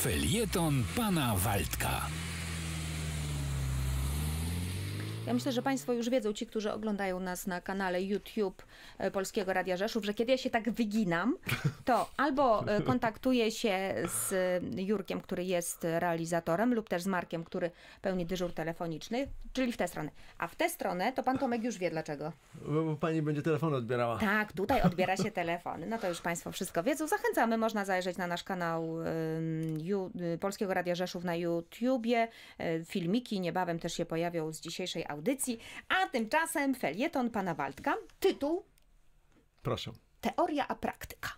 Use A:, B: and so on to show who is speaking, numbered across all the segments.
A: Felieton pana Waldka. Ja myślę, że Państwo już wiedzą, ci, którzy oglądają nas na kanale YouTube e, Polskiego Radia Rzeszów, że kiedy ja się tak wyginam, to albo e, kontaktuję się z Jurkiem, który jest realizatorem, lub też z Markiem, który pełni dyżur telefoniczny, czyli w tę stronę. A w tę stronę to Pan Tomek już wie dlaczego. Bo, bo Pani będzie telefon odbierała. Tak, tutaj odbiera się telefony. No to już Państwo wszystko wiedzą. Zachęcamy, można zajrzeć na nasz kanał y, Polskiego Radia Rzeszów na YouTubie. E, filmiki niebawem też się pojawią z dzisiejszej audycji audycji, a tymczasem felieton pana Waldka, tytuł... Proszę. Teoria a praktyka.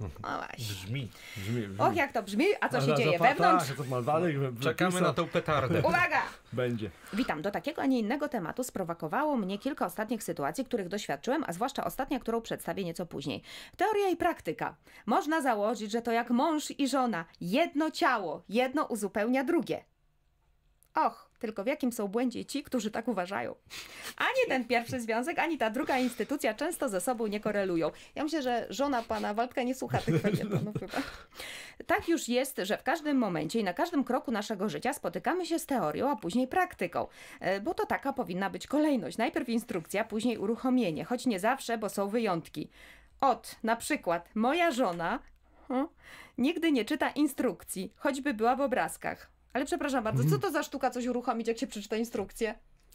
A: Mhm. brzmi, brzmi, brzmi. Och, jak to brzmi, a co a, się dzieje wewnątrz? Tak, Czekamy na tą petardę. Uwaga! Będzie. Witam. Do takiego, a nie innego tematu sprowokowało mnie kilka ostatnich sytuacji, których doświadczyłem, a zwłaszcza ostatnia, którą przedstawię nieco później. Teoria i praktyka. Można założyć, że to jak mąż i żona. Jedno ciało, jedno uzupełnia drugie. Och, tylko w jakim są błędzie ci, którzy tak uważają? Ani ten pierwszy związek, ani ta druga instytucja często ze sobą nie korelują. Ja myślę, że żona pana Waldka nie słucha tych felietonów chyba. Tak już jest, że w każdym momencie i na każdym kroku naszego życia spotykamy się z teorią, a później praktyką. E, bo to taka powinna być kolejność. Najpierw instrukcja, później uruchomienie. Choć nie zawsze, bo są wyjątki. Od, na przykład, moja żona... Nigdy nie czyta instrukcji, choćby była w obrazkach. Ale przepraszam bardzo, co mhm. to za sztuka coś uruchomić, jak się przeczyta instrukcję?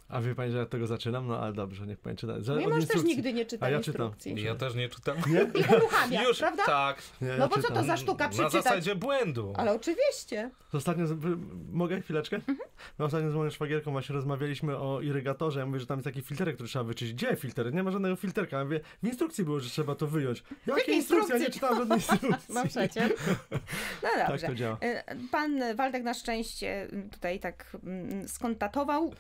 A: A wie pani, że ja tego zaczynam? No ale dobrze, niech pani czyta. Za, nie no masz też nigdy nie czytać ja instrukcji. Czytam. Ja też nie czytam. Nie? I uruchamia, Już, prawda? Tak. Nie, no ja bo czytam. co to za sztuka przeczytać? Na zasadzie błędu. Ale oczywiście. Ostatnio, z... mogę chwileczkę? Mhm. No, ostatnio z moją szwagierką właśnie rozmawialiśmy o irygatorze. Ja mówię, że tam jest taki filterek, który trzeba wyczyścić. Gdzie filter? Nie ma żadnego filterka. Ja mówię, w instrukcji było, że trzeba to wyjąć. Jakie instrukcje? Ja nie czytałam żadnej instrukcji. Mam przecież. No dobrze. Tak to działa. Y, pan Waldek na szczęście y, tutaj tak mm, skontatował.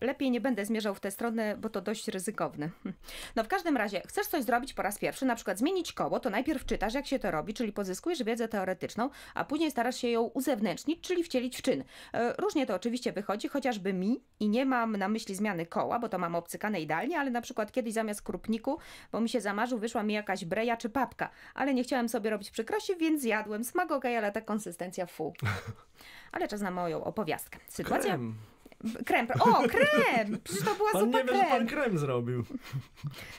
A: Le y, lepiej nie będę zmierzał w tę stronę, bo to dość ryzykowne. Hm. No w każdym razie, chcesz coś zrobić po raz pierwszy, na przykład zmienić koło, to najpierw czytasz, jak się to robi, czyli pozyskujesz wiedzę teoretyczną, a później starasz się ją uzewnętrznić, czyli wcielić w czyn. E, różnie to oczywiście wychodzi, chociażby mi i nie mam na myśli zmiany koła, bo to mam obcykane idealnie, ale na przykład kiedyś zamiast krupniku, bo mi się zamarzył, wyszła mi jakaś breja czy papka, ale nie chciałem sobie robić przykrości, więc zjadłem smak okej, okay, ale ta konsystencja fu. Ale czas na moją opowiastkę. Sytuacja... Krem. Krem. O, krem! Przecież to była pan zupa nie wie, krem. Że pan krem zrobił.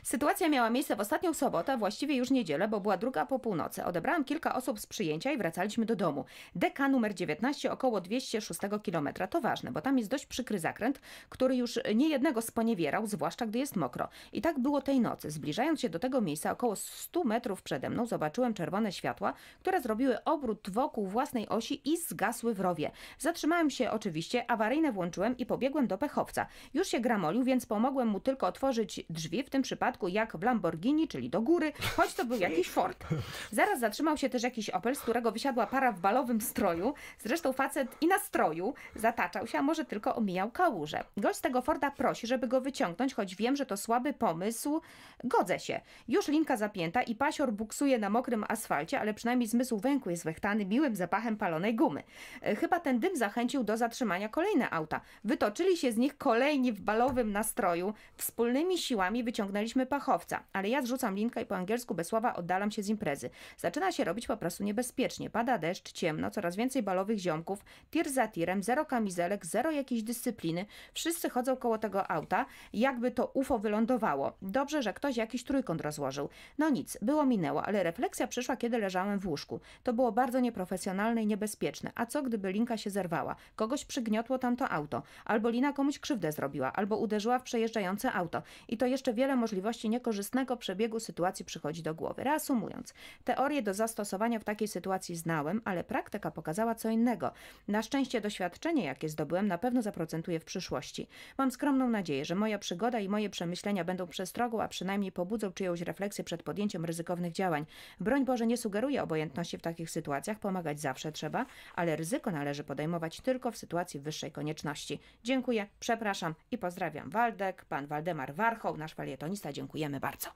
A: Sytuacja miała miejsce w ostatnią sobotę, właściwie już niedzielę, bo była druga po północy. Odebrałam kilka osób z przyjęcia i wracaliśmy do domu. DK numer 19, około 206 km. To ważne, bo tam jest dość przykry zakręt, który już niejednego sponiewierał, zwłaszcza gdy jest mokro. I tak było tej nocy. Zbliżając się do tego miejsca, około 100 metrów przede mną zobaczyłem czerwone światła, które zrobiły obrót wokół własnej osi i zgasły w rowie. Zatrzymałem się oczywiście, awaryjne włączyłem i pobiegłem do pechowca. Już się gramolił, więc pomogłem mu tylko otworzyć drzwi, w tym przypadku jak w Lamborghini, czyli do góry, choć to był jakiś Ford. Zaraz zatrzymał się też jakiś Opel, z którego wysiadła para w balowym stroju. Zresztą facet i na stroju zataczał się, a może tylko omijał kałużę. Gość z tego Forda prosi, żeby go wyciągnąć, choć wiem, że to słaby pomysł. Godzę się. Już linka zapięta i pasior buksuje na mokrym asfalcie, ale przynajmniej zmysł węku jest wechtany miłym zapachem palonej gumy. E, chyba ten dym zachęcił do zatrzymania kolejne auta. Wytoczyli się z nich kolejni w balowym nastroju. Wspólnymi siłami wyciągnęliśmy pachowca, ale ja zrzucam linkę i po angielsku bez słowa oddalam się z imprezy. Zaczyna się robić po prostu niebezpiecznie. Pada deszcz, ciemno, coraz więcej balowych ziomków, tir za tirem, zero kamizelek, zero jakiejś dyscypliny. Wszyscy chodzą koło tego auta, jakby to UFO wylądowało. Dobrze, że ktoś jakiś trójkąt rozłożył. No nic, było minęło, ale refleksja przyszła, kiedy leżałem w łóżku. To było bardzo nieprofesjonalne i niebezpieczne. A co gdyby linka się zerwała? Kogoś przygniotło tamto auto albo Lina komuś krzywdę zrobiła, albo uderzyła w przejeżdżające auto. I to jeszcze wiele możliwości niekorzystnego przebiegu sytuacji przychodzi do głowy. Reasumując, teorie do zastosowania w takiej sytuacji znałem, ale praktyka pokazała co innego. Na szczęście doświadczenie, jakie zdobyłem, na pewno zaprocentuje w przyszłości. Mam skromną nadzieję, że moja przygoda i moje przemyślenia będą przestrogą, a przynajmniej pobudzą czyjąś refleksję przed podjęciem ryzykownych działań. Broń Boże nie sugeruje obojętności w takich sytuacjach, pomagać zawsze trzeba, ale ryzyko należy podejmować tylko w sytuacji wyższej konieczności. Dziękuję, przepraszam i pozdrawiam Waldek, pan Waldemar Warchoł, nasz palietonista. Dziękujemy bardzo.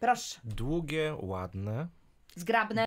A: Proszę. Długie, ładne. Zgrabne.